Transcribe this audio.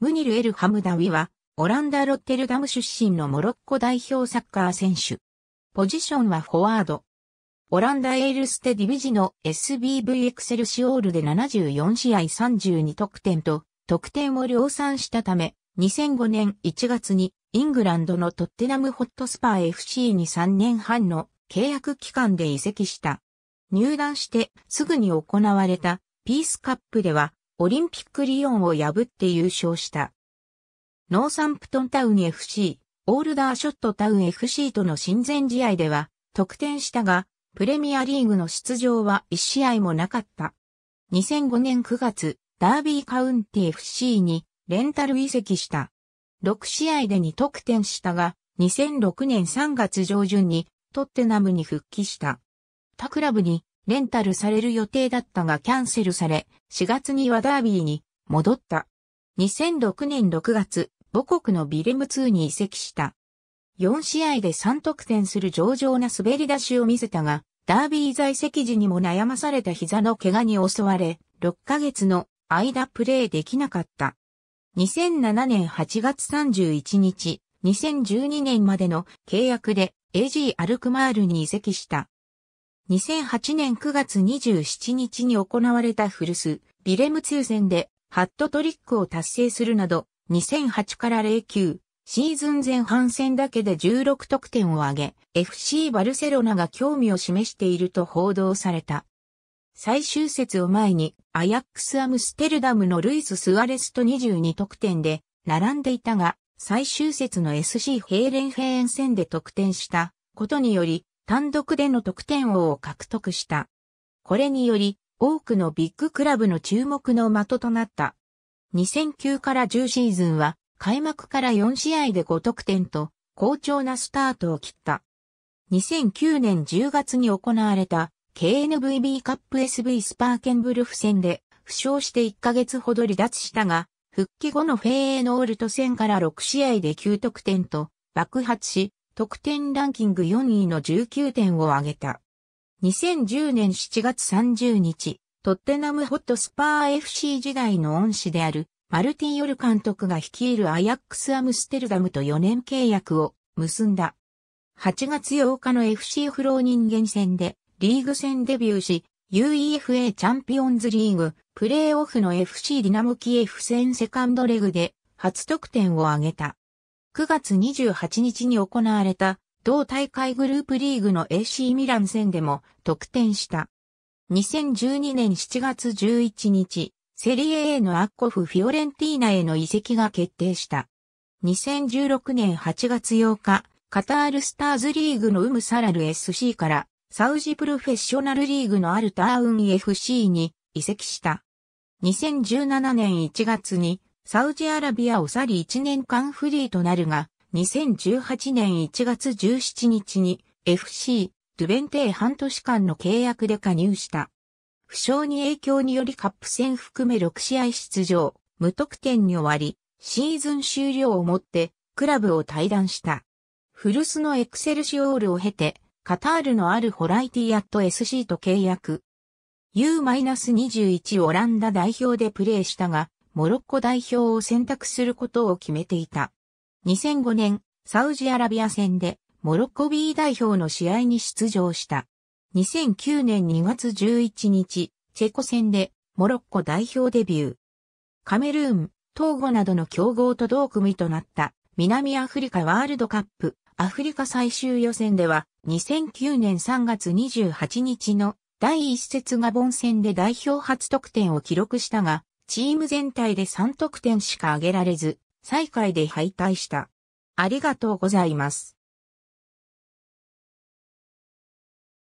ムニル・エル・ハムダウィは、オランダ・ロッテルダム出身のモロッコ代表サッカー選手。ポジションはフォワード。オランダ・エールステ・ディビジの SBV エクセルシオールで74試合32得点と、得点を量産したため、2005年1月にイングランドのトッテナムホットスパー FC に3年半の契約期間で移籍した。入団してすぐに行われたピースカップではオリンピックリオンを破って優勝した。ノーサンプトンタウン FC、オールダーショットタウン FC との親善試合では得点したが、プレミアリーグの出場は1試合もなかった。2005年9月、ダービーカウンティ FC にレンタル移籍した。6試合で2得点したが、2006年3月上旬にトッテナムに復帰した。他クラブにレンタルされる予定だったがキャンセルされ、4月にはダービーに戻った。2006年6月、母国のビレム2に移籍した。4試合で3得点する上々な滑り出しを見せたが、ダービー在籍時にも悩まされた膝の怪我に襲われ、6ヶ月の間プレーできなかった。2007年8月31日、2012年までの契約で AG アルクマールに移籍した。2008年9月27日に行われた古巣、ビレムツ戦で、ハットトリックを達成するなど、2008から09、シーズン前半戦だけで16得点を挙げ、FC バルセロナが興味を示していると報道された。最終節を前に、アヤックス・アムステルダムのルイス・スアレスと22得点で、並んでいたが、最終節の SC ヘイレンフェーン戦で得点したことにより、単独での得点王を獲得した。これにより、多くのビッグクラブの注目の的となった。2009から10シーズンは、開幕から4試合で5得点と、好調なスタートを切った。2009年10月に行われた、KNVB カップ SV スパーケンブルフ戦で、負傷して1ヶ月ほど離脱したが、復帰後のフェーノールト戦から6試合で9得点と、爆発し、得点ランキング4位の19点を挙げた。2010年7月30日、トッテナムホットスパー FC 時代の恩師であるマルティヨル監督が率いるアヤックスアムステルダムと4年契約を結んだ。8月8日の FC フロー人間戦でリーグ戦デビューし、UEFA チャンピオンズリーグプレイオフの FC ディナモキエフ戦セカンドレグで初得点を挙げた。9月28日に行われた同大会グループリーグの AC ミラン戦でも得点した。2012年7月11日、セリエ A のアッコフ・フィオレンティーナへの移籍が決定した。2016年8月8日、カタールスターズリーグのウムサラル SC からサウジプロフェッショナルリーグのアルターウン FC に移籍した。2017年1月にサウジアラビアを去り1年間フリーとなるが、2018年1月17日に FC ドゥベンテー半年間の契約で加入した。負傷に影響によりカップ戦含め6試合出場、無得点に終わり、シーズン終了をもってクラブを退団した。古巣のエクセルシオールを経て、カタールのあるホライティアット SC と契約。U-21 オランダ代表でプレーしたが、モロッコ代表を選択することを決めていた。2005年、サウジアラビア戦でモロッコ B 代表の試合に出場した。2009年2月11日、チェコ戦でモロッコ代表デビュー。カメルーン、トーゴなどの強豪と同組となった南アフリカワールドカップアフリカ最終予選では2009年3月28日の第1節ガボン戦で代表初得点を記録したがチーム全体で3得点しか挙げられず、最下位で敗退した。ありがとうございます。